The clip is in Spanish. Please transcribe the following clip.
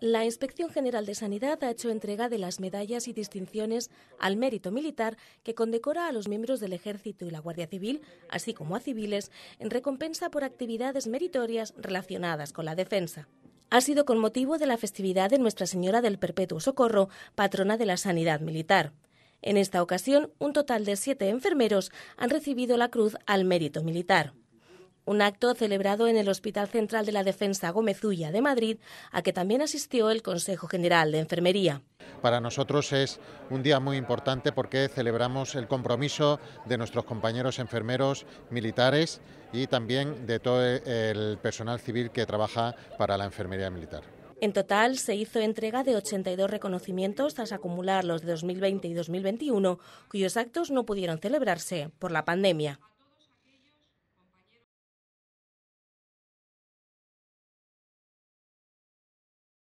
La Inspección General de Sanidad ha hecho entrega de las medallas y distinciones al mérito militar que condecora a los miembros del Ejército y la Guardia Civil, así como a civiles, en recompensa por actividades meritorias relacionadas con la defensa. Ha sido con motivo de la festividad de Nuestra Señora del Perpetuo Socorro, patrona de la Sanidad Militar. En esta ocasión, un total de siete enfermeros han recibido la Cruz al Mérito Militar un acto celebrado en el Hospital Central de la Defensa Gómezulla de Madrid, a que también asistió el Consejo General de Enfermería. Para nosotros es un día muy importante porque celebramos el compromiso de nuestros compañeros enfermeros militares y también de todo el personal civil que trabaja para la enfermería militar. En total se hizo entrega de 82 reconocimientos tras acumular los de 2020 y 2021, cuyos actos no pudieron celebrarse por la pandemia.